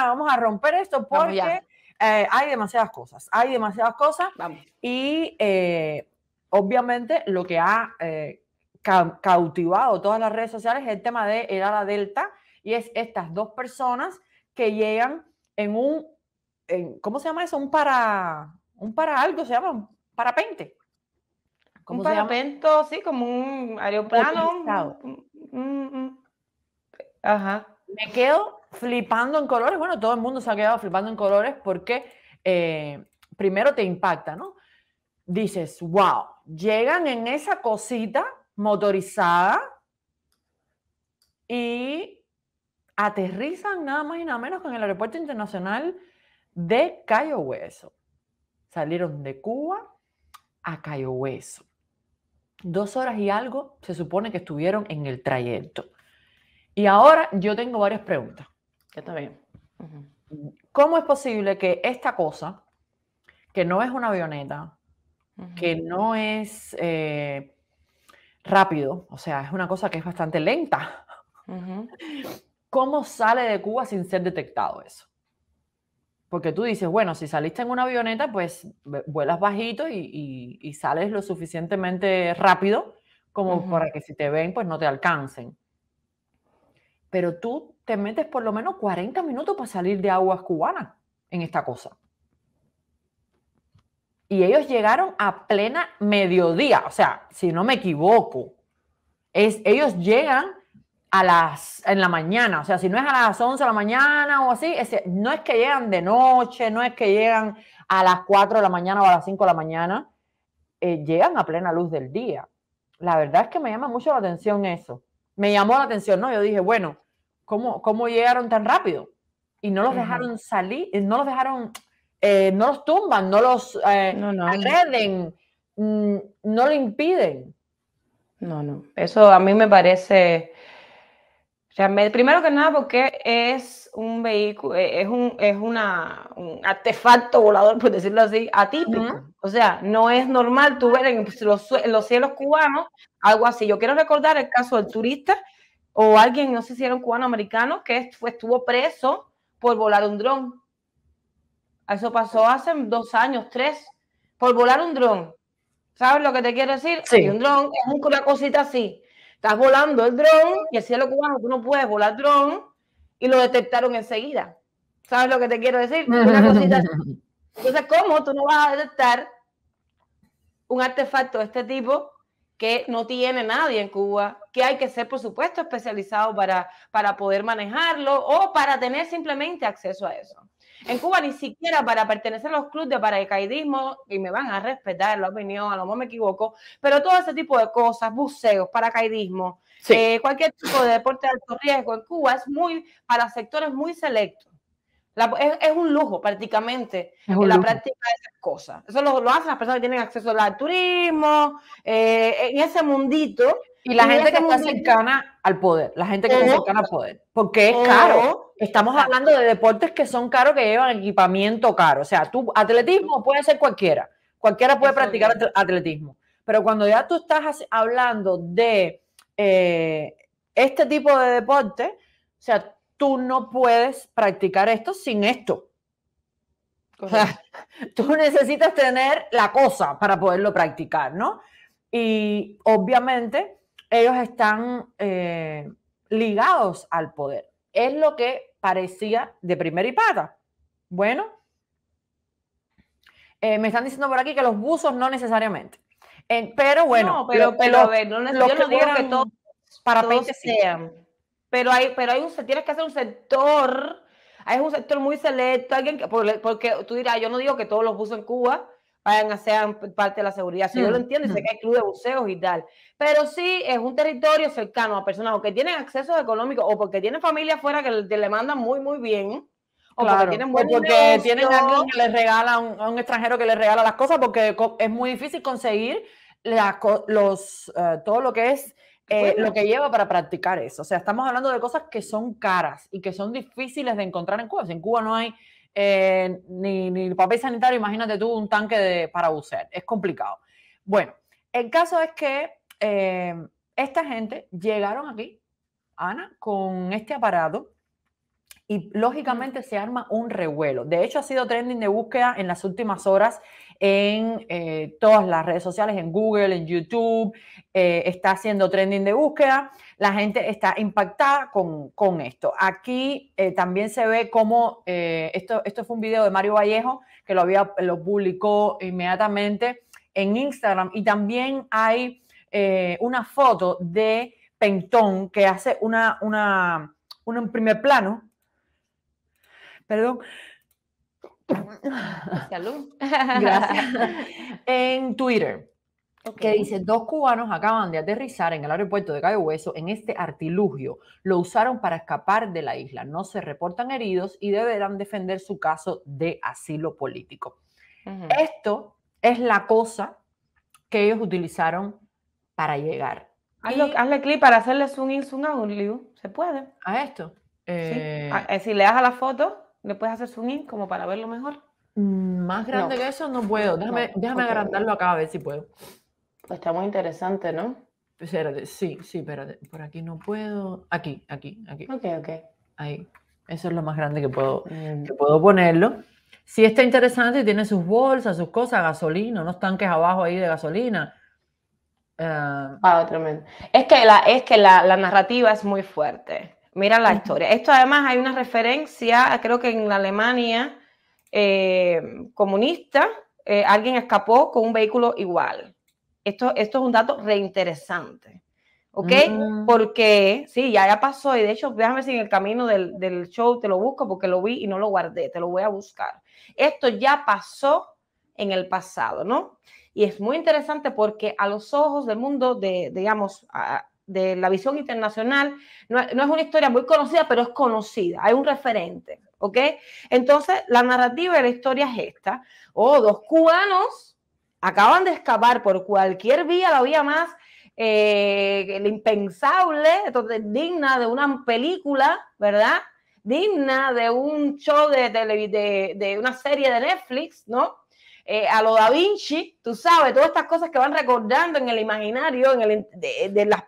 vamos a romper esto porque eh, hay demasiadas cosas, hay demasiadas cosas. Y eh, obviamente lo que ha eh, cautivado todas las redes sociales es el tema de el delta y es estas dos personas que llegan en un, ¿cómo se llama eso? Un para, un para algo, se llama un parapente. un parapente, sí, como un aeroplano. Me quedo flipando en colores. Bueno, todo el mundo se ha quedado flipando en colores porque eh, primero te impacta, ¿no? Dices, wow, llegan en esa cosita motorizada y aterrizan nada más y nada menos que en el aeropuerto internacional de Cayo Hueso. Salieron de Cuba a Cayo Hueso. Dos horas y algo se supone que estuvieron en el trayecto. Y ahora yo tengo varias preguntas. ¿Cómo es posible que esta cosa, que no es una avioneta, que no es eh, rápido, o sea, es una cosa que es bastante lenta, ¿cómo sale de Cuba sin ser detectado eso? Porque tú dices, bueno, si saliste en una avioneta, pues vuelas bajito y, sales lo suficientemente rápido como para que si te ven, pues no te alcancen. Pero tú te metes por lo menos 40 minutos para salir de aguas cubanas en esta cosa. Y ellos llegaron a plena mediodía, o sea, si no me equivoco, es, ellos llegan a las, en la mañana, o sea, si no es a las 11 de la mañana o así, no es que llegan de noche, no es que llegan a las 4 de la mañana o a las 5 de la mañana, eh, llegan a plena luz del día. La verdad es que me llama mucho la atención eso. Me llamó la atención, ¿no? Yo dije, bueno, cómo, cómo llegaron tan rápido y no los dejaron salir, eh, no los dejaron, eh, no los tumban, no los eh, no, mm, no. lo impiden. No, no, eso a mí me parece, primero que nada porque es un vehículo, eh, es un, es una, un artefacto volador, por decirlo así, atípico. O sea, no es normal tú ver pues, en los cielos cubanos algo así. Yo quiero recordar el caso del turista o alguien, no sé si era un cubano americano, que estuvo preso por volar un dron. Eso pasó hace dos años, tres, por volar un dron. ¿Sabes lo que te quiero decir? Un dron es una cosita así. Estás volando el dron y el cielo cubano, tú no puedes volar dron y lo detectaron enseguida. ¿Sabes lo que te quiero decir? Entonces, ¿cómo tú no vas a detectar un artefacto de este tipo que no tiene nadie en Cuba, que hay que ser, por supuesto, especializado para, para poder manejarlo o para tener simplemente acceso a eso. En Cuba ni siquiera para pertenecer a los clubes de paracaidismo, y me van a respetar la opinión, a lo mejor me equivoco, pero todo ese tipo de cosas, buceos, paracaidismo, eh, cualquier tipo de deporte de alto riesgo en Cuba es muy para sectores muy selectos es, un lujo prácticamente la práctica de esas cosas. Eso lo, lo, hacen las personas que tienen acceso al turismo, eh, en ese mundito. Y la gente que está cercana al poder, la gente que está cercana al poder, porque es caro. Estamos hablando de deportes que son caros, que llevan equipamiento caro. O sea, tú, atletismo puede ser cualquiera, cualquiera puede practicar atletismo. Pero cuando ya tú estás hablando de eh, este tipo de deporte, o sea, tú no puedes practicar esto sin esto. O sea, tú necesitas tener la cosa para poderlo practicar, ¿no? Y obviamente ellos están eh, ligados al poder. Es lo que parecía de primera y pata. Bueno, eh, me están diciendo por aquí que los buzos no necesariamente. Eh, pero bueno, pero, yo digo que para todos sean pero hay, pero hay un, tienes que hacer un sector, hay un sector muy selecto, alguien que, porque tú dirás, yo no digo que todos los buses en Cuba vayan a ser parte de la seguridad, si yo lo mm, entiendo, sé mm. que hay club de buceos y tal, pero sí es un territorio cercano a personas o que tienen acceso económico o porque tienen familia afuera que le mandan muy, muy bien, o porque tienen buen porque tienen alguien que les regala, a un extranjero que les regala las cosas, porque es muy difícil conseguir los, eh, todo lo que es eh, lo que lleva para practicar eso. O sea, estamos hablando de cosas que son caras y que son difíciles de encontrar en Cuba. Si en Cuba no hay eh, ni, papel sanitario, imagínate tú un tanque de, para bucear. Es complicado. Bueno, el caso es que eh, esta gente llegaron aquí, Ana, con este aparato y lógicamente se arma un revuelo. De hecho, ha sido trending de búsqueda en las últimas horas en eh, todas las redes sociales, en Google, en YouTube, eh, está haciendo trending de búsqueda, la gente está impactada con, esto. Aquí eh, también se ve cómo, esto, esto fue un video de Mario Vallejo, que lo, había, lo publicó inmediatamente en Instagram, y también hay una foto de Pentón que hace una, una, un primer plano, perdón, Salud. Gracias. En Twitter. que dice, dos cubanos acaban de aterrizar en el aeropuerto de Cayo Hueso en este artilugio. Lo usaron para escapar de la isla. No se reportan heridos y deberán defender su caso de asilo político. Esto es la cosa que ellos utilizaron para llegar. hazle clic para hacerle zoom in, zoom out, Se puede. A esto. Eh, eh, si le das a la foto, ¿Le puedes hacer zoom in como para verlo mejor? Mm, más grande que eso no puedo. Déjame, agrandarlo acá a ver si puedo. Pues está muy interesante, ¿no? Espérate, sí, sí, espérate. Por aquí no puedo. Aquí, aquí, aquí. Ok, ok. Ahí. Eso es lo más grande que puedo, mm. puedo ponerlo. Sí está interesante, y tiene sus bolsas, sus cosas, gasolina, unos tanques abajo ahí de gasolina. Ah, ah tremendo. Es que, la, es que la narrativa es muy fuerte. Mira la historia. Esto además hay una referencia, creo que en la Alemania eh, comunista, eh, alguien escapó con un vehículo igual. Esto, esto es un dato reinteresante. ¿Ok? Mm. Porque, sí, ya, pasó. Y de hecho, déjame si en el camino del, del show te lo busco porque lo vi y no lo guardé. Te lo voy a buscar. Esto ya pasó en el pasado, ¿no? Y es muy interesante porque a los ojos del mundo, de, digamos, a, de la visión internacional. No, es una historia muy conocida, pero es conocida. Hay un referente, ¿ok? Entonces, la narrativa de la historia es esta. Oh, dos cubanos acaban de escapar por cualquier vía, la vía más eh, impensable, digna de una película, ¿verdad? Digna de un show de, de, de una serie de Netflix, ¿no? Eh, a lo da Vinci, tú sabes, todas estas cosas que van recordando en el imaginario en el,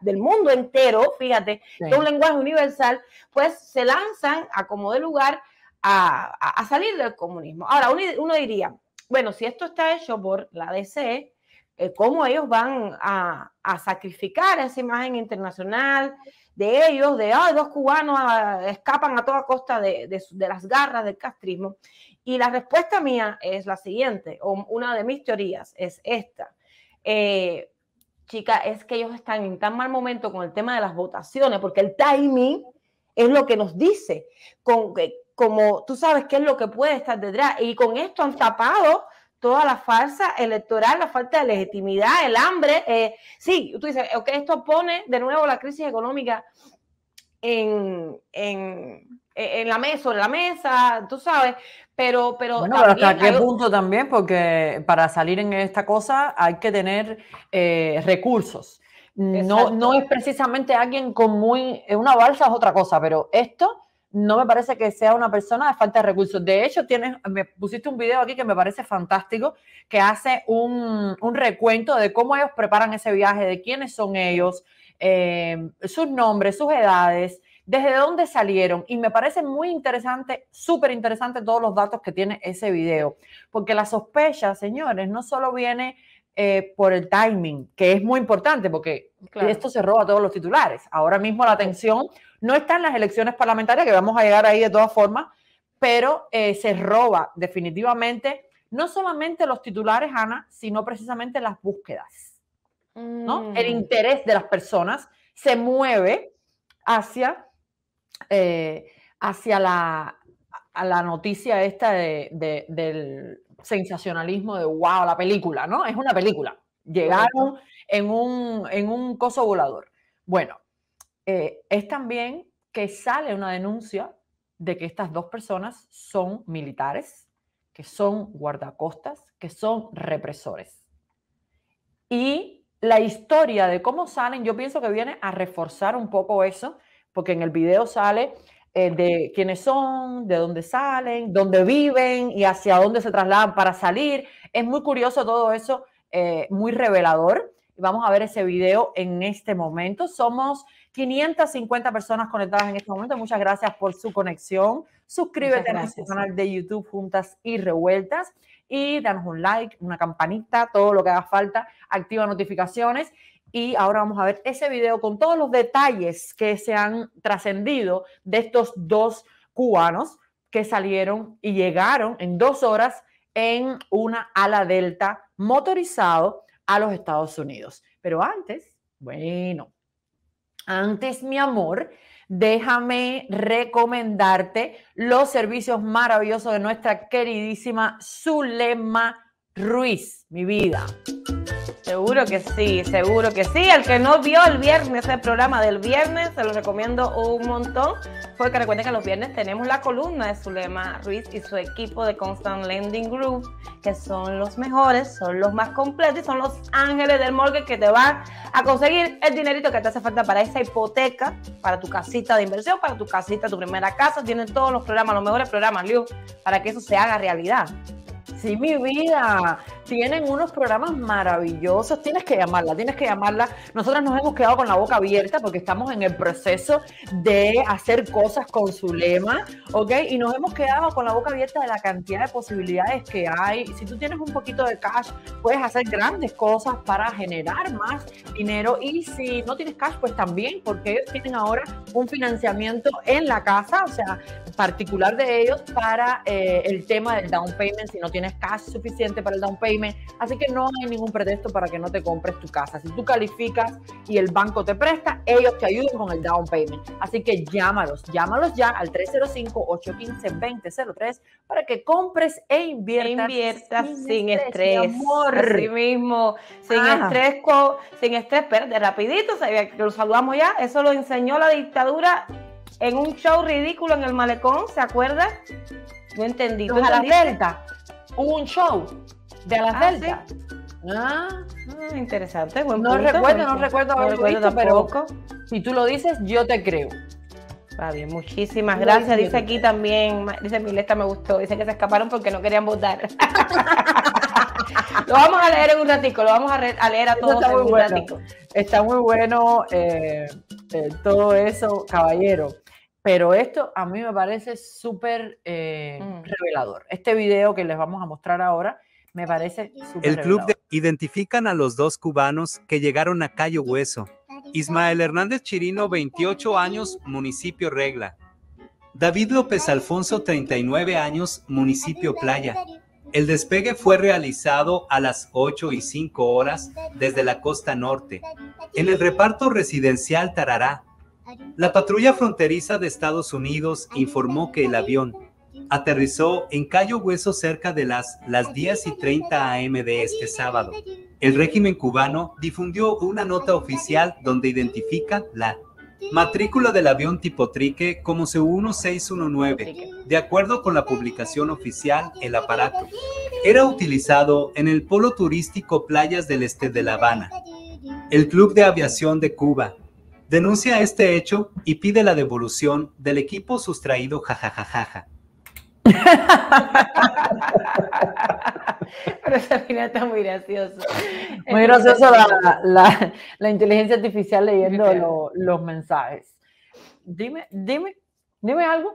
del mundo entero, fíjate, es un lenguaje universal, pues se lanzan a como de lugar a, salir del comunismo. Ahora, uno, diría, bueno, si esto está hecho por la DC, eh, ¿cómo ellos van a, sacrificar esa imagen internacional? de ellos, de dos cubanos ah, escapan a toda costa de, las garras del castrismo. Y la respuesta mía es la siguiente, o una de mis teorías es esta. Eh, chica, es que ellos están en tan mal momento con el tema de las votaciones, porque el timing es lo que nos dice, con, eh, como tú sabes qué es lo que puede estar detrás. Y con esto han tapado toda la farsa electoral, la falta de legitimidad, el hambre. Eh, sí, tú dices, ok, esto pone de nuevo la crisis económica en, en en la mesa, en la mesa, tú sabes, pero... pero hasta qué punto también, porque para salir en esta cosa hay que tener eh, recursos. No, no es precisamente alguien con muy... Eh, una balsa es otra cosa, pero esto no me parece que sea una persona de falta de recursos. De hecho, tienes, me pusiste un video aquí que me parece fantástico, que hace un, un recuento de cómo ellos preparan ese viaje, de quiénes son ellos, eh, sus nombres, sus edades, desde dónde salieron. Y me parece muy interesante, súper interesante todos los datos que tiene ese video, porque la sospecha, señores, no solo viene eh, por el timing, que es muy importante, porque esto se roba a todos los titulares. Ahora mismo la atención no está en las elecciones parlamentarias, que vamos a llegar ahí de todas formas, pero eh, se roba definitivamente no solamente los titulares, Ana, sino precisamente las búsquedas. ¿no? El mm. interés de las personas se mueve hacia eh, hacia la, noticia esta del sensacionalismo de wow, la película, ¿no? Es una película. Llegaron en un, en coso volador. Bueno, eh, es también que sale una denuncia de que estas dos personas son militares, que son guardacostas, que son represores. Y la historia de cómo salen, yo pienso que viene a reforzar un poco eso porque en el video sale eh, de quiénes son, de dónde salen, dónde viven y hacia dónde se trasladan para salir. Es muy curioso todo eso, eh, muy revelador. Vamos a ver ese video en este momento. Somos 550 personas conectadas en este momento. Muchas gracias por su conexión. Suscríbete a nuestro canal de YouTube Juntas y Revueltas y danos un like, una campanita, todo lo que haga falta. Activa notificaciones y ahora vamos a ver ese video con todos los detalles que se han trascendido de estos dos cubanos que salieron y llegaron en dos horas en una ala delta motorizado a los Estados Unidos. Pero antes, bueno, antes mi amor, déjame recomendarte los servicios maravillosos de nuestra queridísima Zulema Ruiz, mi vida. Seguro que sí, seguro que sí. El que no vio el viernes, el programa del viernes, se lo recomiendo un montón. Porque recuerden que los viernes tenemos la columna de Zulema Ruiz y su equipo de Constant Lending Group, que son los mejores, son los más completos y son los ángeles del morgue que te van a conseguir el dinerito que te hace falta para esa hipoteca, para tu casita de inversión, para tu casita, tu primera casa. Tienen todos los programas, los mejores programas, Liu, para que eso se haga realidad sí, mi vida tienen unos programas maravillosos, tienes que llamarla, tienes que llamarla. Nosotras nos hemos quedado con la boca abierta porque estamos en el proceso de hacer cosas con su lema, ¿ok? Y nos hemos quedado con la boca abierta de la cantidad de posibilidades que hay. Si tú tienes un poquito de cash, puedes hacer grandes cosas para generar más dinero y si no tienes cash, pues también, porque ellos tienen ahora un financiamiento en la casa, o sea, particular de ellos para eh, el tema del down payment, si no tienes cash suficiente para el down payment Así que no hay ningún pretexto para que no te compres tu casa. Si tú calificas y el banco te presta, ellos te ayudan con el down payment. Así que llámalos, llámalos ya al 305-815-2003 para que compres e inviertas, sin, estrés. mismo, sin ah. estrés, sin estrés, de rapidito, sabía que lo saludamos ya. Eso lo enseñó la dictadura en un show ridículo en el malecón, ¿se acuerda? No entendí. ¿Tú Hubo un show de la ah, Ah, mm, interesante. no, recuerdo, no recuerdo, haber visto, pero si tú lo dices, yo te creo. Va ah, bien, muchísimas gracias. Dice aquí también, dice Milesta, me gustó. Dice que se escaparon porque no querían votar. lo vamos a leer en un ratico, lo vamos a, leer a todos está en muy un bueno. Está muy bueno eh, eh, todo eso, caballero. Pero esto a mí me parece súper eh, mm. revelador. Este video que les vamos a mostrar ahora me parece El club de, identifican a los dos cubanos que llegaron a Cayo Hueso. Ismael Hernández Chirino, 28 años, municipio Regla. David López Alfonso, 39 años, municipio Playa. El despegue fue realizado a las 8 y 5 horas desde la costa norte, en el reparto residencial Tarará. La patrulla fronteriza de Estados Unidos informó que el avión, aterrizó en Cayo Hueso cerca de las, las 10 y 30 am de este sábado. El régimen cubano difundió una nota oficial donde identifica la matrícula del avión tipo Trique como C1619, de acuerdo con la publicación oficial El aparato. Era utilizado en el polo turístico Playas del Este de La Habana. El Club de Aviación de Cuba, denuncia este hecho y pide la devolución del equipo sustraído jajajajaja. Pero esa final está muy gracioso. Muy graciosa la, la, la inteligencia artificial leyendo los mensajes. Dime, dime, dime algo.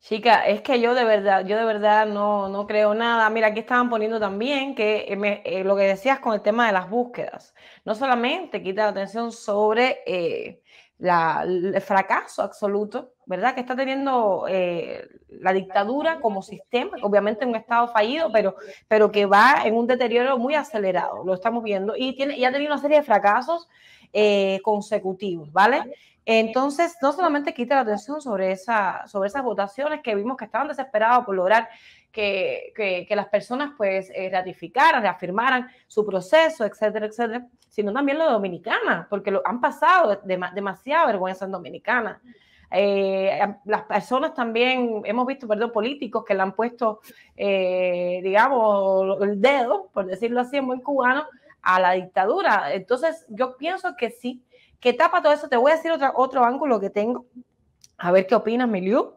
Chica, es que yo de verdad, yo de verdad no, no creo nada. Mira, aquí estaban poniendo también que eh, eh, lo que decías con el tema de las búsquedas, no solamente quita la atención sobre eh, el fracaso absoluto, ¿verdad? Que está teniendo eh, la dictadura como sistema, obviamente en un estado fallido, pero, pero que va en un deterioro muy acelerado, lo estamos viendo, y, tiene, y ha tenido una serie de fracasos eh, consecutivos, ¿vale? Entonces, no solamente quita la atención sobre, esa, sobre esas votaciones que vimos que estaban desesperados por lograr que, las personas pues eh, ratificaran, reafirmaran su proceso, etcétera, etcétera, sino también lo dominicana, porque lo, han pasado demasiada vergüenza en Dominicana. Eh, las personas también, hemos visto, perdón, políticos que le han puesto, eh, digamos, el dedo, por decirlo así en buen cubano, a la dictadura. Entonces, yo pienso que sí, ¿Qué tapa todo eso. Te voy a decir otra, otro ángulo que tengo. A ver qué opinas, Miliu.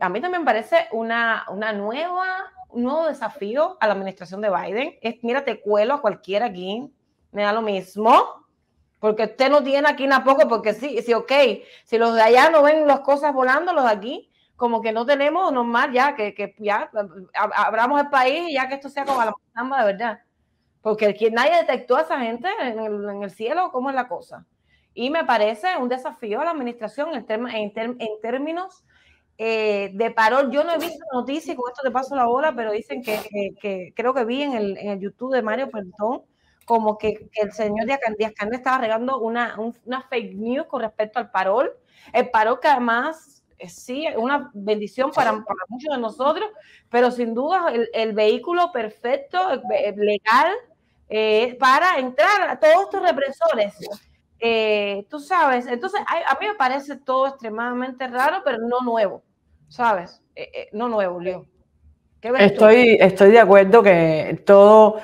a mí también me parece una, una nueva, un nuevo desafío a la administración de Biden. Es, mira, te cuelo a cualquiera aquí. Me da lo mismo. Porque usted no tiene aquí poco porque sí, sí, ok. Si los de allá no ven las cosas volando, los de aquí, como que no tenemos normal ya, que, ya abramos el país y ya que esto sea como la de verdad. Porque nadie detectó a esa gente en el, en el cielo, ¿cómo es la cosa? Y me parece un desafío a la administración en, en, términos eh, de parol. Yo no he visto noticias, con esto te paso la bola, pero dicen que, creo que vi en el, YouTube de Mario Pertón como que, el señor Díaz Carne estaba regando una, fake news con respecto al parol. El parol que además eh, sí, es una bendición para, muchos de nosotros, pero sin duda el, el vehículo perfecto, eh, legal, para entrar a todos estos represores eh, tú sabes, entonces a, mí me parece todo extremadamente raro, pero no nuevo, ¿sabes? Eh, eh, no nuevo, Leo. Estoy, estoy de acuerdo que todo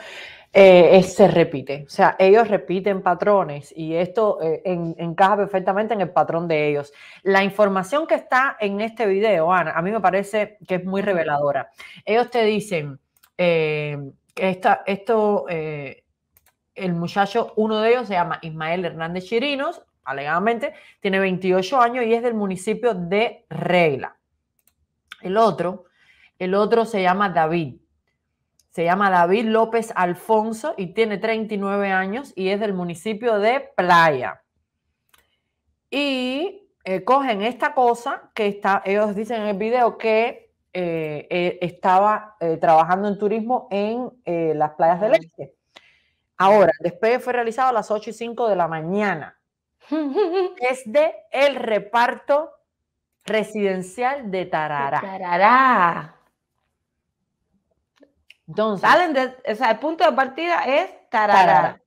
se repite, o sea, ellos repiten patrones y esto en, encaja perfectamente en el patrón de ellos. La información que está en este video, Ana, a mí me parece que es muy reveladora. Ellos te dicen, que esto el muchacho, uno de ellos se llama Ismael Hernández Chirinos, alegadamente, tiene 28 años y es del municipio de Regla. El otro, el otro se llama David. Se llama David López Alfonso y tiene 39 años y es del municipio de Playa. Y eh, cogen esta cosa que está, ellos dicen en el video que eh, eh, estaba trabajando en turismo en las playas del ah. este Ahora, el despegue fue realizado a las 8 y 5 de la mañana Es de el reparto residencial de Tarará. Tarará. Entonces, Salen o sea, el punto de partida es Tarará. tarará.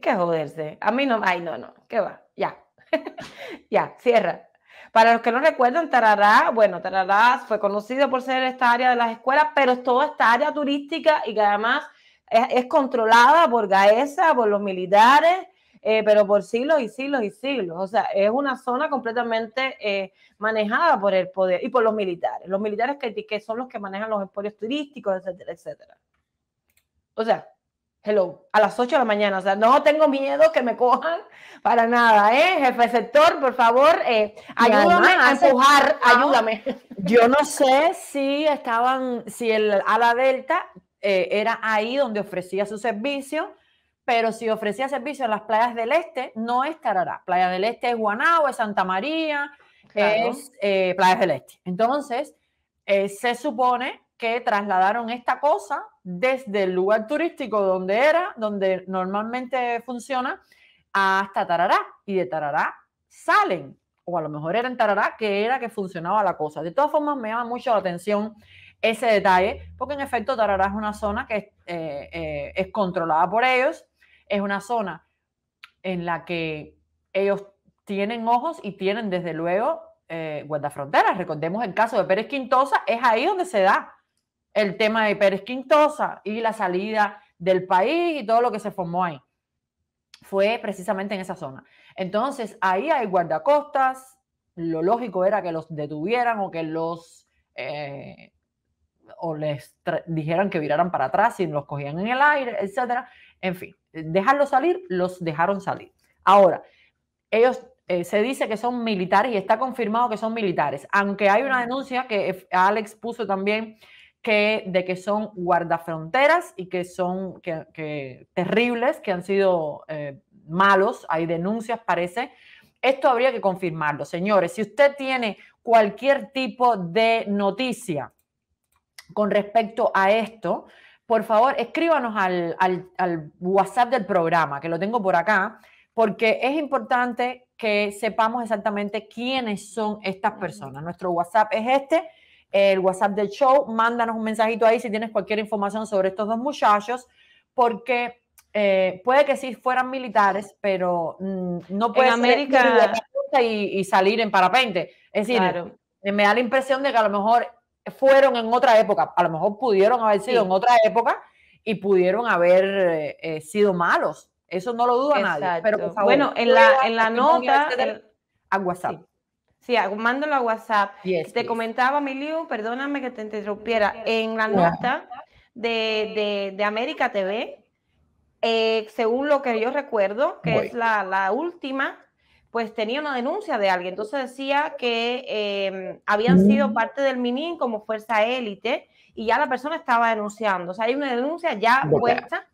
que joderse. A mí no, ay, no, no, ¿qué va? Ya. ya, cierra. Para los que no recuerdan, Tarará, bueno, Tarará fue conocido por ser esta área de las escuelas, pero es toda esta área turística y que además es, controlada por Gaesa, por los militares, eh, pero por siglos y siglos y siglos. O sea, es una zona completamente eh, manejada por el poder y por los militares. Los militares que, son los que manejan los emporios turísticos, etcétera, etcétera. O sea, hello, a las 8 de la mañana. O sea, no tengo miedo que me cojan para nada, ¿eh? Jefe sector, por favor, eh, ayúdame a empujar, ayúdame. Yo no sé si estaban, si el ala delta eh, era ahí donde ofrecía su servicio, pero si ofrecía servicio en las playas del Este, no es Tarará. Playa del Este es Guanabo, es Santa María, es eh, Playas del Este. Entonces, eh, se supone que trasladaron esta cosa desde el lugar turístico donde era, donde normalmente funciona, hasta Tarará. Y de Tarará salen, o a lo mejor era en Tarará que era que funcionaba la cosa. De todas formas, me llama mucho la atención ese detalle, porque en efecto Tararás es una zona que eh, eh, es controlada por ellos, es una zona en la que ellos tienen ojos y tienen desde luego eh, guardafronteras. Recordemos el caso de Pérez Quintosa, es ahí donde se da el tema de Pérez Quintosa y la salida del país y todo lo que se formó ahí. Fue precisamente en esa zona. Entonces, ahí hay guardacostas, lo lógico era que los detuvieran o que los eh, o les dijeran que viraran para atrás y los cogían en el aire, etcétera. En fin, dejarlos salir, los dejaron salir. Ahora, ellos eh, se dice que son militares y está confirmado que son militares, aunque hay una denuncia que Alex puso también que, de que son guardafronteras y que son que, terribles, que han sido eh, malos, hay denuncias, parece. Esto habría que confirmarlo, señores. Si usted tiene cualquier tipo de noticia con respecto a esto, por favor escríbanos al, WhatsApp del programa, que lo tengo por acá, porque es importante que sepamos exactamente quiénes son estas personas. Nuestro WhatsApp es este, el WhatsApp del show. Mándanos un mensajito ahí si tienes cualquier información sobre estos dos muchachos, porque eh, puede que sí fueran militares, pero mm, no pueden América... y, salir en parapente. Es decir, me da la impresión de que a lo mejor fueron en otra época, a lo mejor pudieron haber sido en otra época y pudieron haber eh, eh, sido malos. Eso no lo duda nadie. Pero bueno, en la, en la este nota... Este a WhatsApp. Sí. Sí, a WhatsApp. Yes, te comentaba, Miliu, perdóname que te interrumpiera, en la nota de, de, América TV, eh, según lo que yo recuerdo, que es la, la, última, pues tenía una denuncia de alguien. Entonces decía que em, habían sido mm. parte del MININ como fuerza élite y ya la persona estaba denunciando. O sea, hay una denuncia ya puesta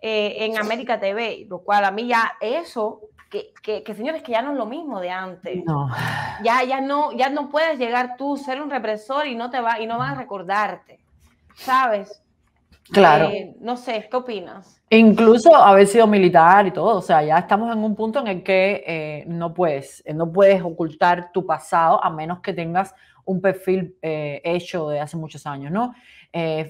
eh, en América TV, lo cual a mí ya eso, que, señores, que ya no es lo mismo de antes. Ya, ya no, ya no puedes llegar tú, ser un represor y no te va, y no van a recordarte. ¿Sabes? Claro. Eh, no sé, ¿qué opinas? Incluso haber sido militar y todo, o sea, ya estamos en un punto en el que eh, no puedes, eh, no puedes ocultar tu pasado a menos que tengas un perfil hecho de hace muchos años, ¿no?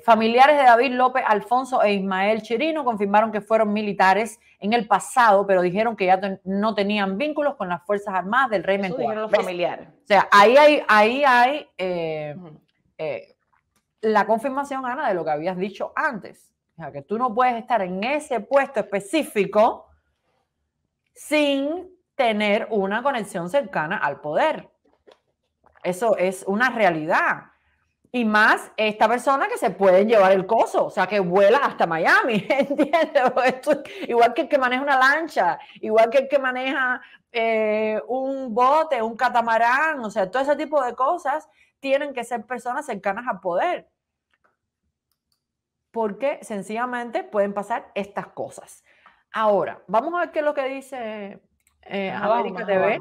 familiares de David López, Alfonso e Ismael Chirino confirmaron que fueron militares en el pasado, pero dijeron que ya no tenían vínculos con las Fuerzas Armadas del rey. familiares. O sea, ahí hay, ahí hay la confirmación, Ana, de lo que habías dicho antes. O sea, que tú no puedes estar en ese puesto específico sin tener una conexión cercana al poder. Eso es una realidad. Y más esta persona que se puede llevar el coso, o sea, que vuela hasta Miami, ¿entiendes? igual que el que maneja una lancha, igual que el que maneja eh, un bote, un catamarán, o sea, todo ese tipo de cosas tienen que ser personas cercanas al poder porque sencillamente pueden pasar estas cosas. Ahora, vamos a ver qué es lo que dice eh, América TV.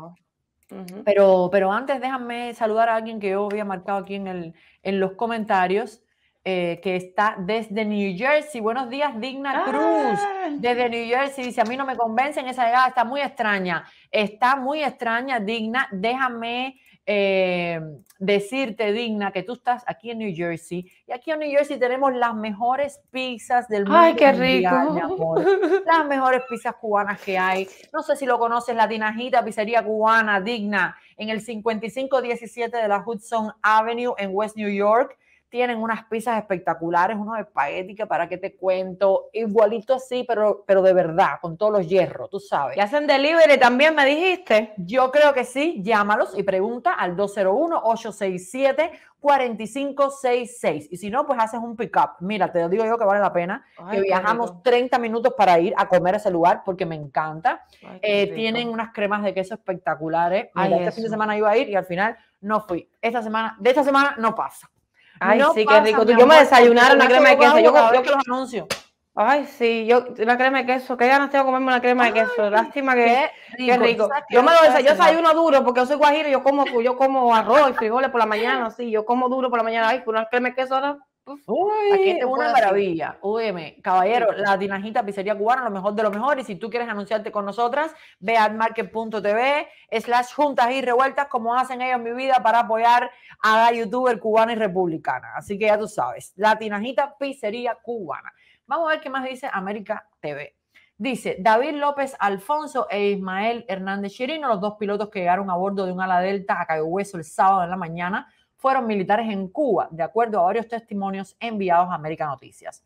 Pero, pero antes déjame saludar a alguien que yo había marcado aquí en, en los comentarios, eh, que está desde New Jersey. Buenos días, Digna ah. Cruz. Desde New Jersey dice, a mí no me convencen, esa llegada está muy extraña. Está muy extraña, Digna. Déjame eh, decirte, Digna, que tú estás aquí en New Jersey y aquí en New Jersey tenemos las mejores pizzas del mundo. ¡Ay, qué rico! Las mejores pizzas cubanas que hay. No sé si lo conoces, la dinajita Pizzería Cubana Digna en el 5517 de la Hudson Avenue en West New York tienen unas pizzas espectaculares, unos de que para qué te cuento, igualito así, pero, pero de verdad, con todos los hierros, tú sabes. ¿Y hacen delivery también, me dijiste? Yo creo que sí, llámalos y pregunta al 201-867-4566. Y si no, pues haces un pick-up. Mira, te digo yo que vale la pena, que viajamos 30 minutos para ir a comer a ese lugar porque me encanta. Eh, tienen unas cremas de queso espectaculares. este fin de semana iba a ir y al final no fui. Esta semana, de esta semana no pasa. Ay, sí, qué rico. yo me desayunaron una crema de queso. Yo, yo que los anuncio. Ay, sí, yo una crema de queso. Qué ganas tengo de comerme una crema de queso. Lástima que qué rico. Yo me lo desayuno, yo duro porque yo soy guajiro, yo como yo como arroz y frijoles por la mañana, sí, yo como duro por la mañana. Ay, una crema de queso ahora. Uy, aquí tengo una maravilla. UM, caballero, la tinajita pizzería cubana, lo mejor de lo mejor. Y si tú quieres anunciarte con nosotras, ve a market.tv, slash juntas y revueltas, como hacen ellos en mi vida para apoyar a la youtuber cubana y republicana. Así que ya tú sabes, la tinajita pizzería cubana. Vamos a ver qué más dice América TV. Dice David López Alfonso e Ismael Hernández Chirino, los dos pilotos que llegaron a bordo de un ala delta a Cayo Hueso el sábado en la mañana fueron militares en Cuba, de acuerdo a varios testimonios enviados a América Noticias.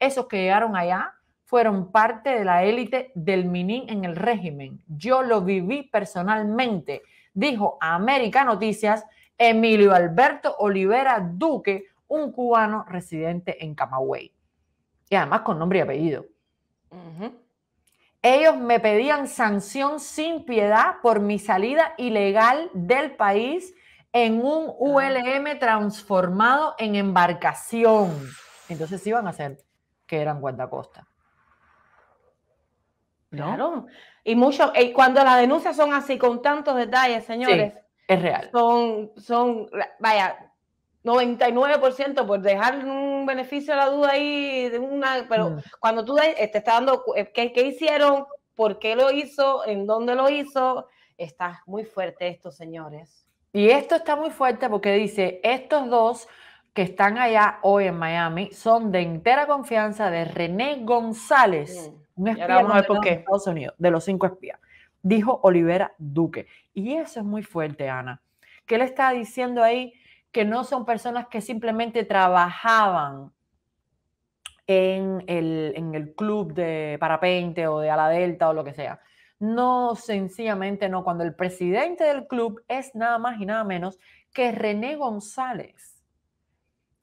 Esos que llegaron allá fueron parte de la élite del Minin en el régimen. Yo lo viví personalmente, dijo a América Noticias Emilio Alberto Olivera Duque, un cubano residente en Camagüey. Y además con nombre y apellido. Ellos me pedían sanción sin piedad por mi salida ilegal del país en un ah. ULM transformado en embarcación. Entonces iban a ser que eran guardacostas. Claro. Y muchos y eh, cuando las denuncias son así, con tantos detalles, señores. es real. Son, son, vaya, 99% por dejar un beneficio a la duda ahí, de una, pero mm. cuando tú te estás dando, eh, ¿qué, ¿qué hicieron? ¿Por qué lo hizo? ¿En dónde lo hizo? Está muy fuerte esto, señores. Y esto está muy fuerte porque dice, estos dos que están allá hoy en Miami son de entera confianza de René González, mm. un espía de Estados Unidos, de los cinco espías, dijo Olivera Duque. Y eso es muy fuerte, Ana, que él está diciendo ahí que no son personas que simplemente trabajaban en el, en el club de parapente o de ala delta o lo que sea, no, sencillamente no, cuando el presidente del club es nada más y nada menos que René González.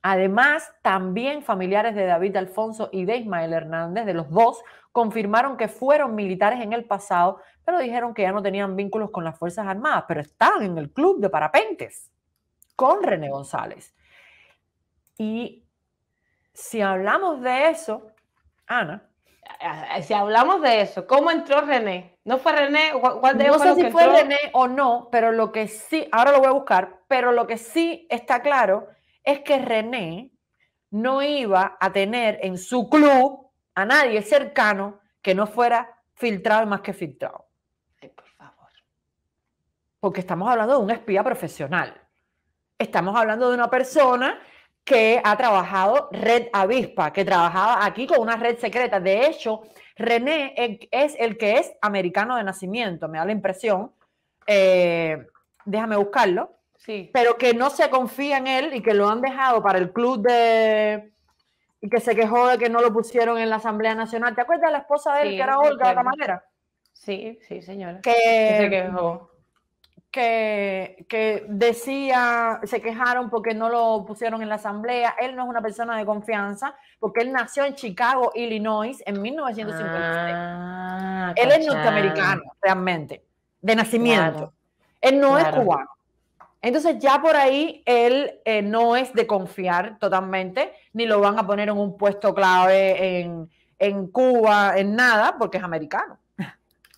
Además, también familiares de David Alfonso y de Ismael Hernández, de los dos, confirmaron que fueron militares en el pasado, pero dijeron que ya no tenían vínculos con las Fuerzas Armadas, pero estaban en el club de parapentes con René González. Y si hablamos de eso, Ana. Si hablamos de eso, ¿cómo entró René? No fue René, No sé si fue René o no, pero lo que sí, ahora lo voy a buscar, pero lo que sí está claro es que René no iba a tener en su club a nadie cercano que no fuera filtrado más que filtrado. por favor. Porque estamos hablando de un espía profesional. Estamos hablando de una persona que ha trabajado Red Avispa, que trabajaba aquí con una red secreta. De hecho, René es el que es americano de nacimiento, me da la impresión. Eh, déjame buscarlo. Sí. Pero que no se confía en él y que lo han dejado para el club de. Y que se quejó de que no lo pusieron en la Asamblea Nacional. ¿Te acuerdas de la esposa de él, que era Olga de manera? Sí, sí, señora. que se quejó que, decía, se quejaron porque no lo pusieron en la asamblea. Él no es una persona de confianza porque él nació en Chicago, Illinois, en 1956. Ah, él es norteamericano, realmente, de nacimiento. él no es cubano. Entonces ya por ahí él eh, no es de confiar totalmente, ni lo van a poner en un puesto clave en Cuba, en nada, porque es americano.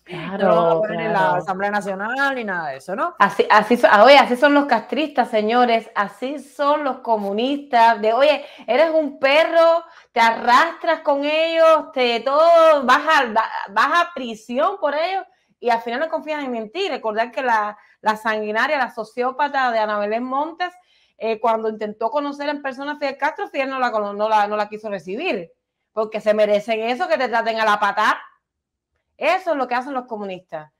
Claro, no en la Asamblea Nacional ni nada de eso, ¿no? Así, así, oye, así son los castristas, señores, así son los comunistas, de oye, eres un perro, te arrastras con ellos, te todo, vas a, prisión por ellos y al final no confían en mentir. Recordar que la, sanguinaria, la sociópata de Ana Montes, eh, cuando intentó conocer en persona a Fidel Castro, Fidel no la, no no la quiso recibir, porque se merecen eso, que te traten a la patada eso es lo que hacen los comunistas.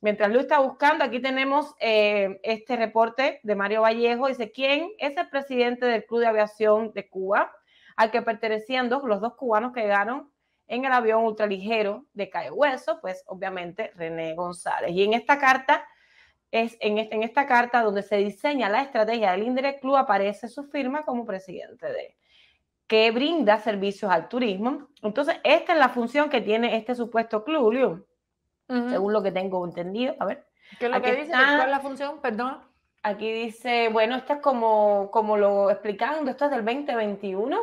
Mientras Luis está buscando, aquí tenemos eh, este reporte de Mario Vallejo. Dice, ¿quién es el presidente del Club de Aviación de Cuba? Al que pertenecían los dos cubanos que llegaron en el avión ultraligero de Cayo Hueso, pues obviamente René González. Y en esta carta, es en, este, esta carta donde se diseña la estrategia del indirect Club, aparece su firma como presidente de, que brinda servicios al turismo. Entonces, esta es la función que tiene este supuesto club, según lo que tengo entendido. A ver. ¿Qué lo que dice? ¿Cuál es la función? Perdón. Aquí dice, bueno, esto es como, como lo explicando, esto es del 2021.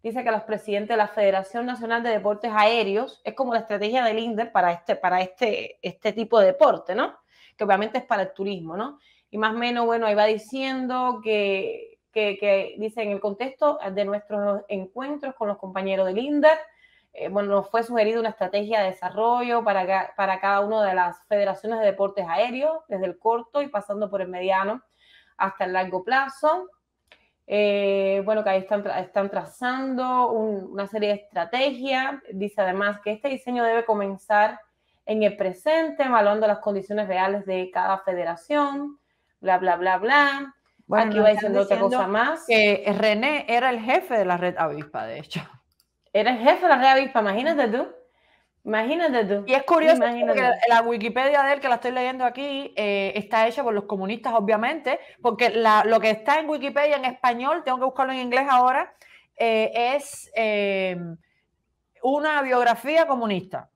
Dice que los presidentes de la Federación Nacional de Deportes Aéreos es como la estrategia del INDER para este, para este, este tipo de deporte, ¿no? Que obviamente es para el turismo, ¿no? Y más o menos, bueno, ahí va diciendo que que, dice en el contexto de nuestros encuentros con los compañeros del INDAR, eh, bueno, nos fue sugerida una estrategia de desarrollo para, para cada una de las federaciones de deportes aéreos, desde el corto y pasando por el mediano hasta el largo plazo. Eh, bueno, que ahí están, están trazando una serie de estrategias. Dice además que este diseño debe comenzar en el presente, evaluando las condiciones reales de cada federación, bla, bla, bla, bla. Bueno, Aquí va diciendo otra cosa más. Que René era el jefe de la red avispa, de hecho. Era el jefe de la red avispa, imagínate tú. Imagínate tú. Y es curioso que la Wikipedia de él, que la estoy leyendo aquí, eh, está hecha por los comunistas, obviamente, porque lo que está en Wikipedia en español, tengo que buscarlo en inglés ahora, eh, es em, una biografía comunista.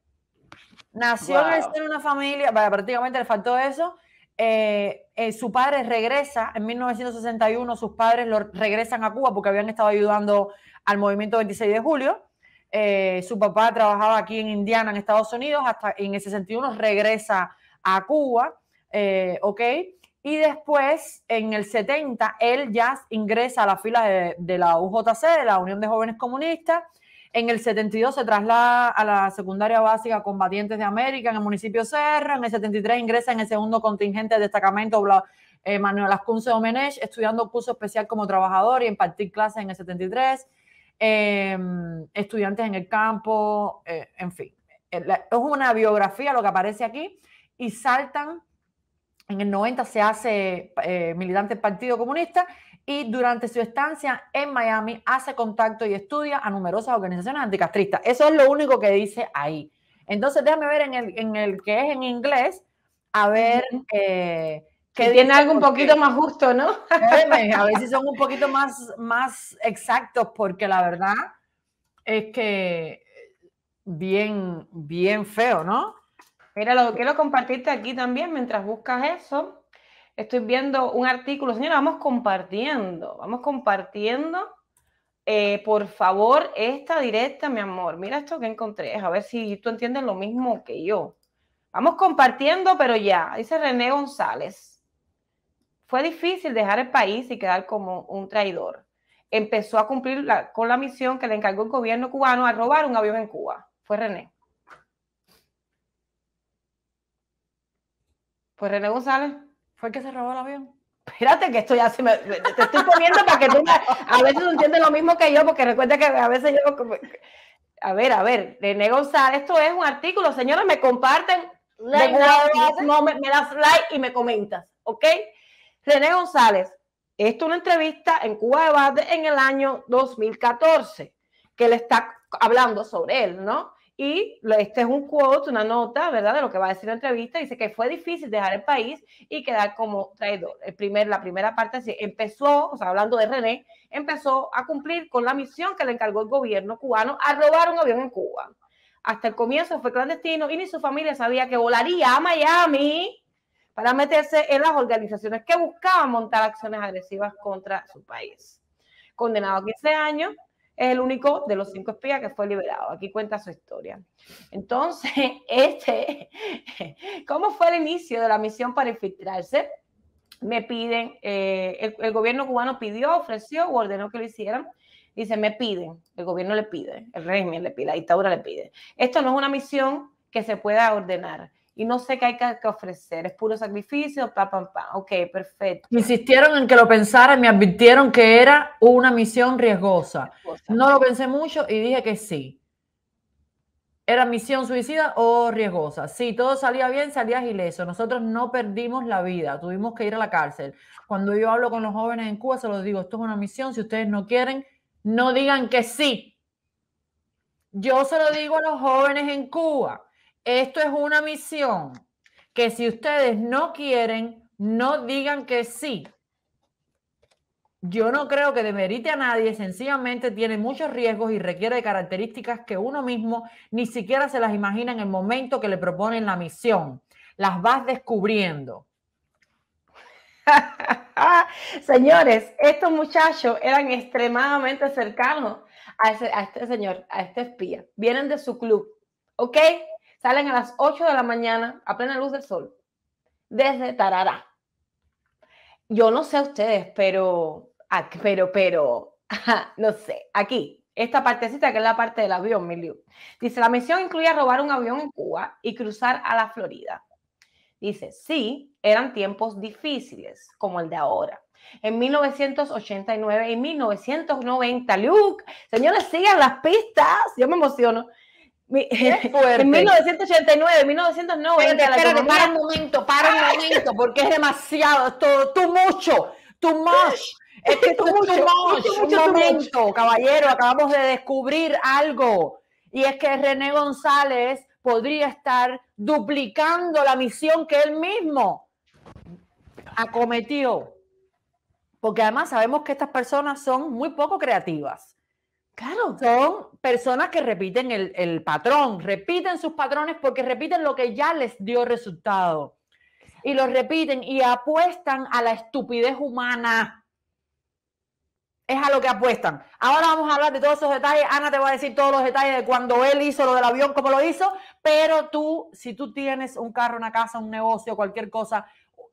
Nació en una familia, prácticamente le faltó eso, eh, eh, su padre regresa en 1961, sus padres regresan a Cuba porque habían estado ayudando al movimiento 26 de julio. Eh, su papá trabajaba aquí en Indiana, en Estados Unidos, hasta en el 61 regresa a Cuba, ¿ok? Y después, en el 70, él ya ingresa a las filas de, de la UJC, de la Unión de Jóvenes Comunistas, en el 72 se traslada a la secundaria básica Combatientes de América en el municipio Serra. En el 73 ingresa en el segundo contingente de destacamento eh, Manuel Ascunce Domenech, estudiando curso especial como trabajador y impartir clases en el 73. Em, estudiantes en el campo, eh, en fin. Es una biografía lo que aparece aquí y saltan. En el 90 se hace eh, militante del Partido Comunista y durante su estancia en Miami hace contacto y estudia a numerosas organizaciones anticastristas. Eso es lo único que dice ahí. Entonces, déjame ver en el, en el que es en inglés, a ver... Eh, que tiene algo un poquito más justo, ¿no? a ver si son un poquito más, más exactos, porque la verdad es que bien, bien feo, ¿no? Mira, lo que quiero compartirte aquí también mientras buscas eso estoy viendo un artículo. Señora, vamos compartiendo, vamos compartiendo. Eh, por favor, esta directa, mi amor. Mira esto que encontré. A ver si tú entiendes lo mismo que yo. Vamos compartiendo, pero ya. Dice René González. Fue difícil dejar el país y quedar como un traidor. Empezó a cumplir con la misión que le encargó el gobierno cubano a robar un avión en Cuba. Fue René. Fue René González. ¿Fue que se robó el avión? Espérate que esto ya se me... Te estoy poniendo para que tú a veces no entiendes lo mismo que yo, porque recuerda que a veces yo... A ver, a ver, René González, esto es un artículo. Señores, me comparten, no, me, das like y me comentas, ¿ok? René González, esto es una entrevista en Cuba de Debate en el año 2014, que le está hablando sobre él, ¿no? Y este es un quote, una nota, ¿verdad? De lo que va a decir la entrevista. Dice que fue difícil dejar el país y quedar como traidor. El primer, la primera parte sí empezó, o sea, hablando de René, empezó a cumplir con la misión que le encargó el gobierno cubano a robar un avión en Cuba. Hasta el comienzo fue clandestino y ni su familia sabía que volaría a Miami para meterse en las organizaciones que buscaban montar acciones agresivas contra su país. Condenado a 15 años, es el único de los cinco espías que fue liberado. Aquí cuenta su historia. Entonces, este, ¿cómo fue el inicio de la misión para infiltrarse? Me piden, eh, el, gobierno cubano pidió, ofreció o ordenó que lo hicieran. Dice, me piden, el gobierno le pide, el régimen le pide, la dictadura le pide. Esto no es una misión que se pueda ordenar y no sé qué hay que, ofrecer, es puro sacrificio, pa, pa Ok, perfecto. Insistieron en que lo pensara, me advirtieron que era una misión riesgosa. No lo pensé mucho y dije que sí. ¿Era misión suicida o riesgosa? Sí, todo salía bien, salía ileso. Nosotros no perdimos la vida, tuvimos que ir a la cárcel. Cuando yo hablo con los jóvenes en Cuba, se los digo, esto es una misión, si ustedes no quieren, no digan que sí. Yo se lo digo a los jóvenes en Cuba. Esto es una misión que si ustedes no quieren, no digan que sí. Yo no creo que demerite a nadie, sencillamente tiene muchos riesgos y requiere de características que uno mismo ni siquiera se las imagina en el momento que le proponen la misión. Las vas descubriendo. Señores, estos muchachos eran extremadamente cercanos a, a, este señor, a este espía. Vienen de su club, ¿ok? salen a las 8 de la mañana a plena luz del sol, desde Tarará. Yo no sé ustedes, pero, pero, pero, no sé, aquí, esta partecita que es la parte del avión, Luke. Dice, la misión incluía robar un avión en Cuba y cruzar a la Florida. Dice, sí, eran tiempos difíciles, como el de ahora. En 1989 y 1990, Luke, señores, sigan las pistas, yo me emociono. En 1989, 1990. Espera, para un momento, para un momento, porque es demasiado, es todo, tú mucho, tú much. Es que tú mucho, tú mucho, un caballero, acabamos de descubrir algo. Y es que René González podría estar duplicando la misión que él mismo acometió. Porque además sabemos que estas personas son muy poco creativas. Claro. Son personas que repiten el, patrón, repiten sus patrones porque repiten lo que ya les dio resultado. Y lo repiten y apuestan a la estupidez humana. Es a lo que apuestan. Ahora vamos a hablar de todos esos detalles. Ana te va a decir todos los detalles de cuando él hizo lo del avión, cómo lo hizo. Pero tú, si tú tienes un carro, una casa, un negocio, cualquier cosa,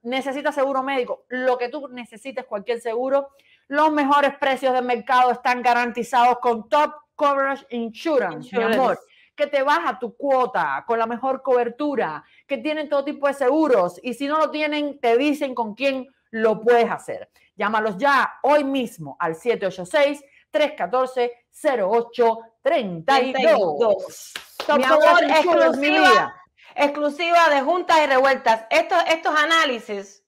necesitas seguro médico, lo que tú necesites, cualquier seguro, los mejores precios del mercado están garantizados con Top Coverage Insurance, mi amor que te baja tu cuota con la mejor cobertura, que tienen todo tipo de seguros y si no lo tienen, te dicen con quién lo puedes hacer. Llámalos ya hoy mismo al 786-314-0832. Top amor, exclusiva de juntas y revueltas. Estos, estos análisis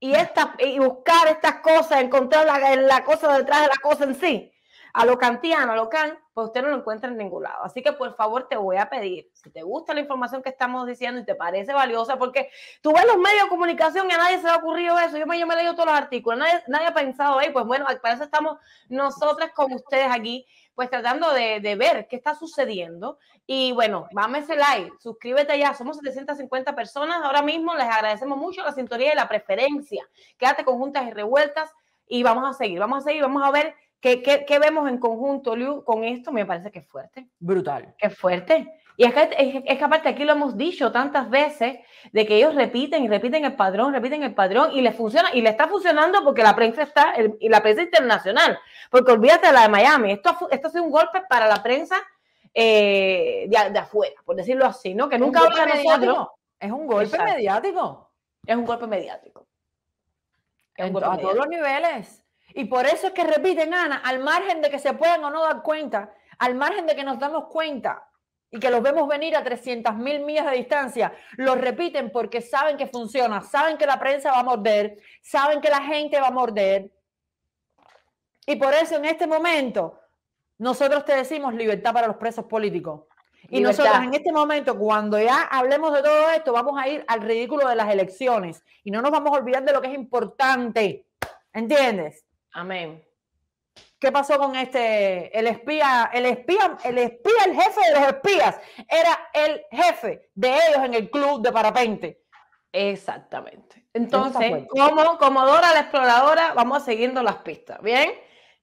y, esta, y buscar estas cosas, encontrar la, la cosa detrás de la cosa en sí, a lo kantiano, a lo can, pues usted no lo encuentra en ningún lado. Así que por favor te voy a pedir, si te gusta la información que estamos diciendo y te parece valiosa, porque tú ves los medios de comunicación y a nadie se le ha ocurrido eso. Yo me, yo me he leído todos los artículos, nadie, nadie ha pensado, ahí, pues bueno, para eso estamos nosotras con ustedes aquí, pues tratando de, ver qué está sucediendo. Y bueno, ese like, suscríbete ya, somos 750 personas ahora mismo, les agradecemos mucho la sintonía y la preferencia. Quédate con juntas y revueltas y vamos a seguir, vamos a seguir, vamos a ver ¿Qué, qué, qué vemos en conjunto, Liu, con esto? Me parece que es fuerte. Brutal. Que es fuerte. Y es que, es, aparte aquí lo hemos dicho tantas veces, de que ellos repiten y repiten el padrón, repiten el padrón y le funciona, y le está funcionando porque la prensa está, y la prensa internacional, porque olvídate de la de Miami, esto, esto ha sido un golpe para la prensa eh, de, de, afuera, por decirlo así, ¿no? Que nunca habla de nosotros. Es un golpe mediático. Es un golpe mediático. Es un golpe a todos los niveles. Y por eso es que repiten, Ana, al margen de que se puedan o no dar cuenta, al margen de que nos damos cuenta y que los vemos venir a 300.000 millas de distancia, los repiten porque saben que funciona, saben que la prensa va a morder, saben que la gente va a morder. Y por eso en este momento nosotros te decimos libertad para los presos políticos. Y nosotros en este momento, cuando ya hablemos de todo esto, vamos a ir al ridículo de las elecciones y no nos vamos a olvidar de lo que es importante. ¿Entiendes? Amén. ¿Qué pasó con este, el espía, el espía, el espía, el jefe de los espías? Era el jefe de ellos en el club de parapente. Exactamente. Entonces, como, comodora Dora la exploradora, vamos siguiendo las pistas, ¿bien?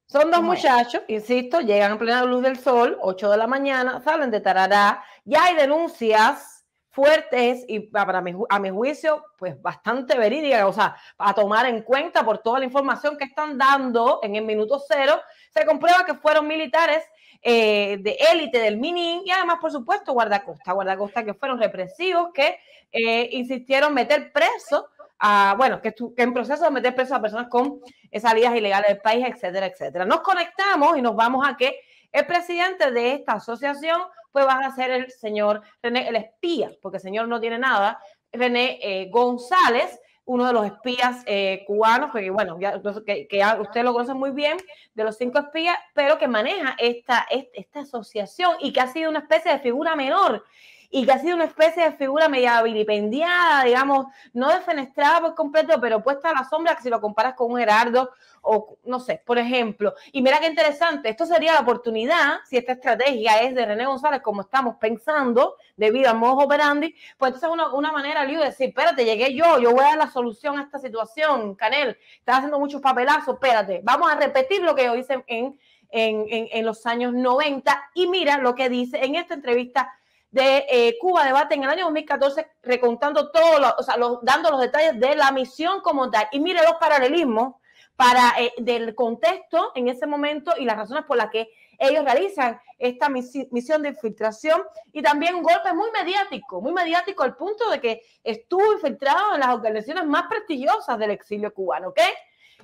Son dos muchachos, insisto, llegan en plena luz del sol, 8 de la mañana, salen de Tarará, ya hay denuncias fuertes y para a mi juicio, pues bastante verídica o sea, a tomar en cuenta por toda la información que están dando en el minuto cero, se comprueba que fueron militares eh, de élite del mini y además, por supuesto, guardacosta, guardacosta que fueron represivos, que eh, insistieron meter preso a, bueno, que, que, en proceso de meter preso a personas con salidas ilegales del país, etcétera, etcétera. Nos conectamos y nos vamos a que el presidente de esta asociación, pues va a ser el señor René, el espía, porque el señor no tiene nada, René eh, González, uno de los espías eh, cubanos, que bueno, ya, que, usted lo conoce muy bien, de los cinco espías, pero que maneja esta, esta asociación y que ha sido una especie de figura menor y que ha sido una especie de figura media vilipendiada, digamos, no defenestrada por completo, pero puesta a la sombra que si lo comparas con un Gerardo o no sé, por ejemplo. Y mira qué interesante, esto sería la oportunidad, si esta estrategia es de René González, como estamos pensando, debido a modo Operandi, pues entonces una, una manera, Liu, de decir, espérate, llegué yo, yo voy a dar la solución a esta situación, Canel, estás haciendo muchos papelazos, espérate, vamos a repetir lo que yo hice en en, en, los años 90 y mira lo que dice en esta entrevista de eh, Cuba Debate en el año 2014, recontando todos los, o sea, dando los detalles de la misión como tal. Y mire los paralelismos para, eh, del contexto en ese momento y las razones por las que ellos realizan esta misión de infiltración y también un golpe muy mediático, muy mediático al punto de que estuvo infiltrado en las organizaciones más prestigiosas del exilio cubano, ¿ok?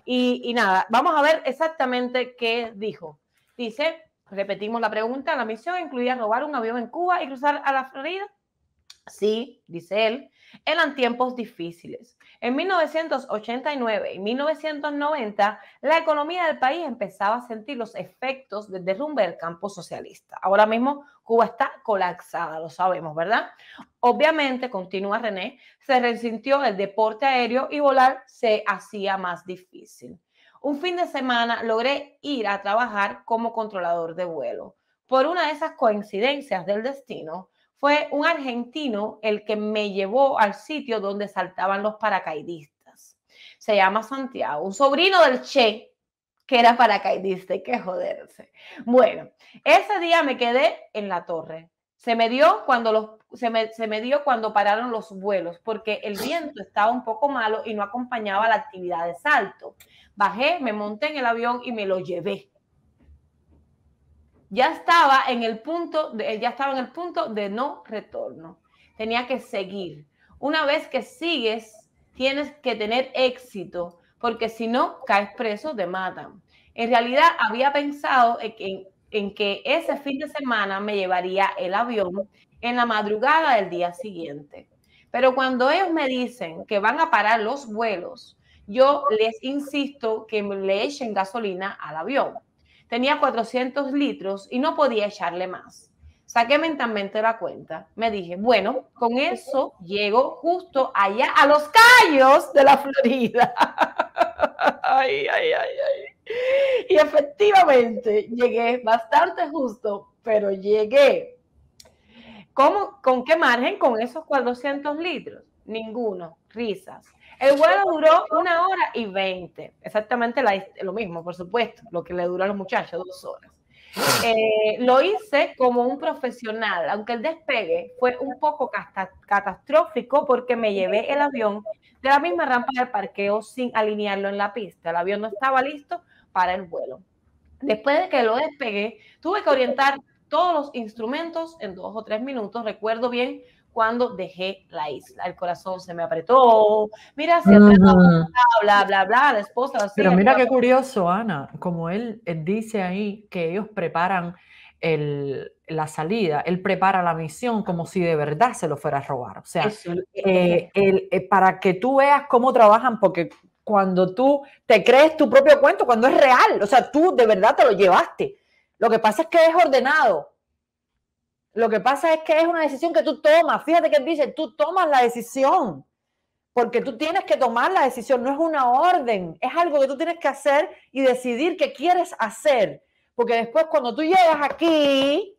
Y, y nada, vamos a ver exactamente qué dijo. Dice, Repetimos la pregunta. La misión incluía robar un avión en Cuba y cruzar a la Florida. Sí, dice él, eran tiempos difíciles. En 1989 y 1990, la economía del país empezaba a sentir los efectos del derrumbe del campo socialista. Ahora mismo Cuba está colapsada, lo sabemos, ¿verdad? Obviamente, continúa René, se resintió el deporte aéreo y volar se hacía más difícil. Un fin de semana logré ir a trabajar como controlador de vuelo. Por una de esas coincidencias del destino, fue un argentino el que me llevó al sitio donde saltaban los paracaidistas. Se llama Santiago, un sobrino del Che, que era paracaidista, y que joderse. Bueno, ese día me quedé en la torre. Se me dio cuando los se me, dio cuando pararon los vuelos, porque el viento estaba un poco malo y no acompañaba la actividad de salto. Bajé, me monté en el avión y me lo llevé. Ya estaba en el punto de, ya estaba en el punto de no retorno. Tenía que seguir. Una vez que sigues, tienes que tener éxito, porque si no, caes preso, te matan. En realidad había pensado en, en que ese fin de semana me llevaría el avión en la madrugada del día siguiente. Pero cuando ellos me dicen que van a parar los vuelos, yo les insisto que le echen gasolina al avión. Tenía 400 litros y no podía echarle más. Saqué mentalmente la cuenta. Me dije, bueno, con eso llego justo allá a los callos de la Florida. ay, ay, ay, ay. Y efectivamente llegué bastante justo, pero llegué. ¿Cómo, ¿Con qué margen? Con esos 400 litros. Ninguno. Risas. El vuelo duró una hora y veinte. Exactamente lo mismo, por supuesto, lo que le dura a los muchachos, dos horas. Eh, lo hice como un profesional, aunque el despegue fue un poco catastrófico porque me llevé el avión de la misma rampa del parqueo sin alinearlo en la pista. El avión no estaba listo para el vuelo. Después de que lo despegué, tuve que orientar todos los instrumentos en dos o tres minutos. Recuerdo bien cuando dejé la isla. El corazón se me apretó. Mira bla, bla, bla, la esposa. Pero mira qué curioso, Ana, como él, dice ahí que ellos preparan la salida, él prepara la misión como si de verdad se lo fuera a robar. O sea, eh, eh, para que tú veas cómo trabajan, porque cuando tú te crees tu propio cuento, cuando es real, o sea, tú de verdad te lo llevaste. Lo que pasa es que es ordenado. Lo que pasa es que es una decisión que tú tomas. Fíjate que dice, tú tomas la decisión, porque tú tienes que tomar la decisión, no es una orden, es algo que tú tienes que hacer y decidir qué quieres hacer. Porque después cuando tú llegas aquí,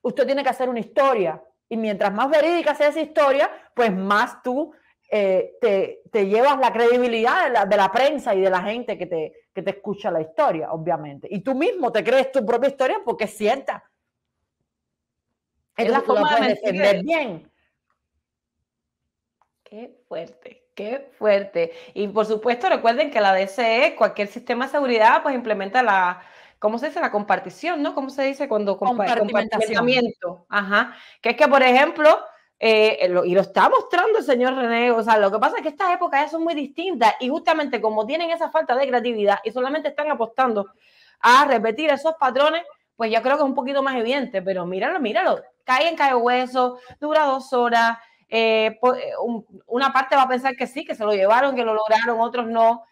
usted tiene que hacer una historia. Y mientras más verídica sea esa historia, pues más tú eh, te, llevas la credibilidad de la, prensa y de la gente que te, te escucha la historia, obviamente. Y tú mismo te crees tu propia historia porque es cierta. Es la forma de defender bien. Qué fuerte, qué fuerte. Y por supuesto, recuerden que la DCE, cualquier sistema de seguridad, pues implementa la, ¿cómo se dice? La compartición, ¿no? ¿Cómo se dice cuando compa compartimentamiento? Ajá. Que es que, por ejemplo, eh, eh, y lo está mostrando el señor René. O sea, lo que pasa es que estas épocas ya son muy distintas y justamente como tienen esa falta de creatividad y solamente están apostando a repetir esos patrones, pues yo creo que es un poquito más evidente. Pero míralo, míralo. Cae en cae hueso, dura dos horas. Eh, una parte va a pensar que sí, que se lo llevaron, que lo lograron, otros no.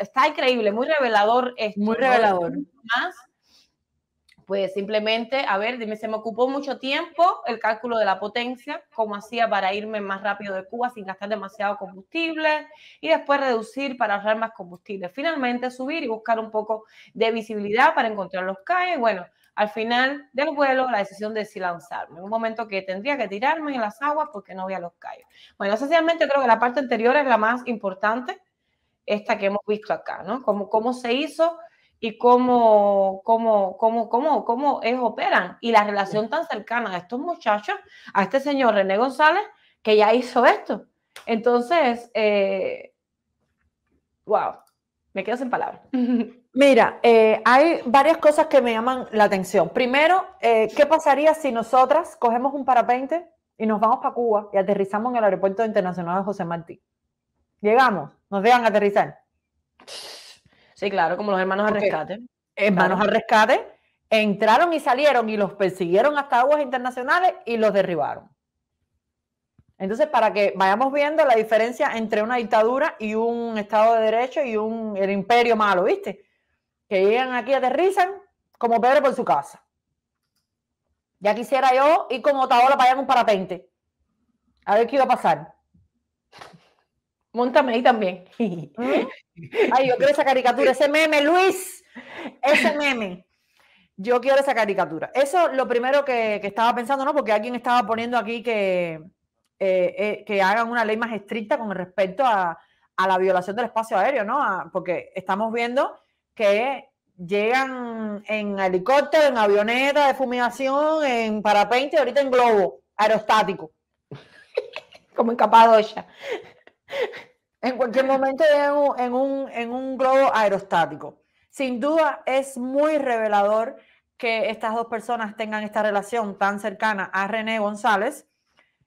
está increíble, muy revelador. es muy revelador pues simplemente, a ver, dime, se me ocupó mucho tiempo el cálculo de la potencia, cómo hacía para irme más rápido de Cuba sin gastar demasiado combustible y después reducir para ahorrar más combustible. Finalmente subir y buscar un poco de visibilidad para encontrar los calles. Bueno, al final del vuelo la decisión de si lanzarme, en un momento que tendría que tirarme en las aguas porque no había los calles. Bueno, esencialmente creo que la parte anterior es la más importante, esta que hemos visto acá, ¿no? Cómo, cómo se hizo y cómo, cómo, cómo, cómo, cómo operan y la relación tan cercana de estos muchachos a este señor René González que ya hizo esto. Entonces, eh, wow, me quedo sin palabras. Mira, eh, hay varias cosas que me llaman la atención. Primero, eh, ¿qué pasaría si nosotras cogemos un parapente y nos vamos para Cuba y aterrizamos en el aeropuerto internacional de José Martí? Llegamos, nos dejan aterrizar. Sí, claro, como los hermanos al rescate. Hermanos al rescate entraron y salieron y los persiguieron hasta aguas internacionales y los derribaron. Entonces, para que vayamos viendo la diferencia entre una dictadura y un Estado de Derecho y un, el imperio malo, ¿viste? Que llegan aquí, aterrizan como Pedro por su casa. Ya quisiera yo ir como Taola para allá un parapente. A ver qué iba a pasar. Montame ahí también. Ay, yo quiero esa caricatura, ese meme, Luis, ese meme. Yo quiero esa caricatura. Eso lo primero que, estaba pensando, ¿no? Porque alguien estaba poniendo aquí que, eh, eh, que hagan una ley más estricta con respecto a, la violación del espacio aéreo, ¿no? Ah, porque estamos viendo que llegan en helicóptero, en avioneta de fumigación, en parapente, ahorita en globo aerostático, como en Capadocia en cualquier momento en un, en un, globo aerostático. Sin duda es muy revelador que estas dos personas tengan esta relación tan cercana a René González,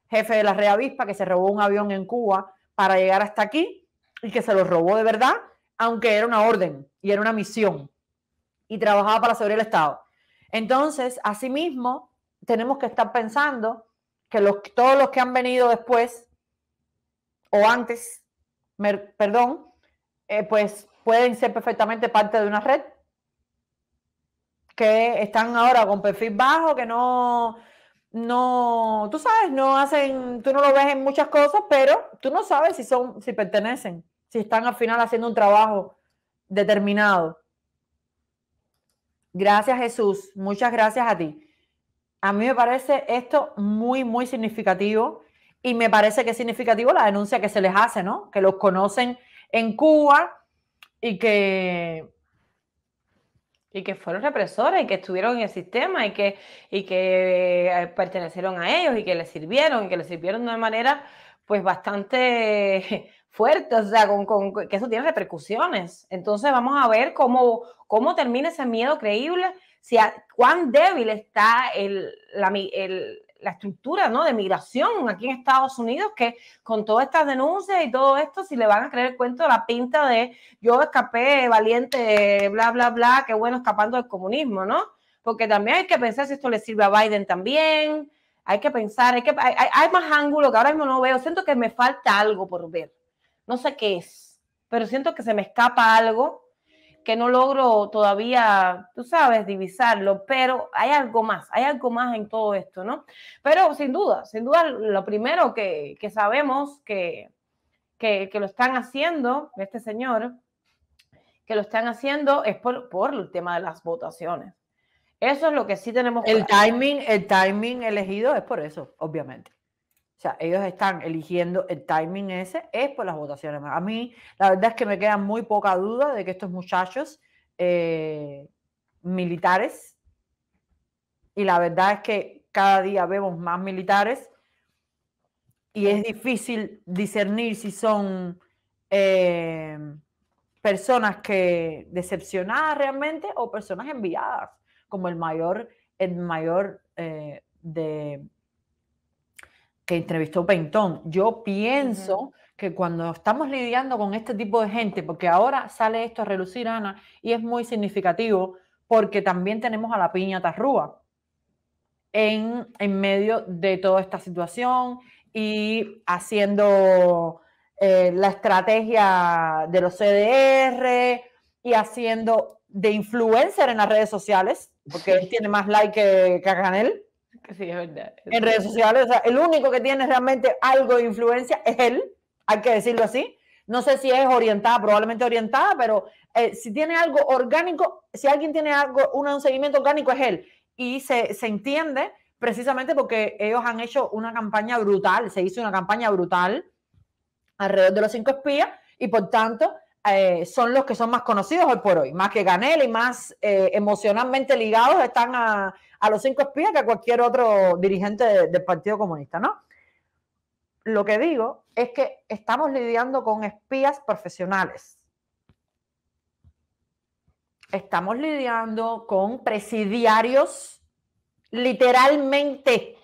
jefe de la Reavispa, que se robó un avión en Cuba para llegar hasta aquí y que se lo robó de verdad, aunque era una orden y era una misión y trabajaba para sobre el Estado. Entonces, asimismo, tenemos que estar pensando que todos los que han venido después o antes, perdón, eh, pues pueden ser perfectamente parte de una red que están ahora con perfil bajo, que no, no, tú sabes, no hacen, tú no lo ves en muchas cosas, pero tú no sabes si son, si pertenecen, si están al final haciendo un trabajo determinado. Gracias Jesús, muchas gracias a ti. A mí me parece esto muy, muy significativo y me parece que es significativo la denuncia que se les hace, ¿no? Que los conocen en Cuba y que y que fueron represores y que estuvieron en el sistema y que, y que eh, pertenecieron a ellos y que les sirvieron y que les sirvieron de una manera pues bastante fuerte, o sea, con, que eso tiene repercusiones. Entonces vamos a ver cómo, cómo termina ese miedo creíble, si cuán débil está el, la estructura ¿no? de migración aquí en Estados Unidos, que con todas estas denuncias y todo esto, si le van a creer el cuento la pinta de yo escapé valiente, bla, bla, bla, qué bueno escapando del comunismo, ¿no? Porque también hay que pensar si esto le sirve a Biden también, hay que pensar, hay, que, hay, hay más ángulos que ahora mismo no veo, siento que me falta algo por ver, no sé qué es, pero siento que se me escapa algo que no logro todavía, tú sabes, divisarlo, pero hay algo más, hay algo más en todo esto, ¿no? Pero sin duda, sin duda, lo primero que, que sabemos que, que, lo están haciendo, este señor, que lo están haciendo es por, por el tema de las votaciones. Eso es lo que sí tenemos. El timing, el timing elegido es por eso, obviamente sea, ellos están eligiendo el timing ese, es por las votaciones. A mí, la verdad es que me queda muy poca duda de que estos muchachos eh, militares, y la verdad es que cada día vemos más militares, y es difícil discernir si son eh, personas que decepcionadas realmente o personas enviadas, como el mayor, el mayor eh, de que entrevistó Pentón. Yo pienso que cuando estamos lidiando con este tipo de gente, porque ahora sale esto a relucir, Ana, y es muy significativo porque también tenemos a la piña rúa en, en medio de toda esta situación y haciendo eh, la estrategia de los CDR y haciendo de influencer en las redes sociales, porque él tiene más like que, que Canel. en redes sociales, o sea, el único que tiene realmente algo de influencia es él, hay que decirlo así. No sé si es orientada, probablemente orientada, pero eh, si tiene algo orgánico, si alguien tiene algo, un, seguimiento orgánico es él. Y se, entiende precisamente porque ellos han hecho una campaña brutal, se hizo una campaña brutal alrededor de los cinco espías y por tanto eh, son los que son más conocidos hoy por hoy, más que Canela y más eh, emocionalmente ligados están a, a los cinco espías que a cualquier otro dirigente del Partido Comunista, ¿no? Lo que digo es que estamos lidiando con espías profesionales. Estamos lidiando con presidiarios literalmente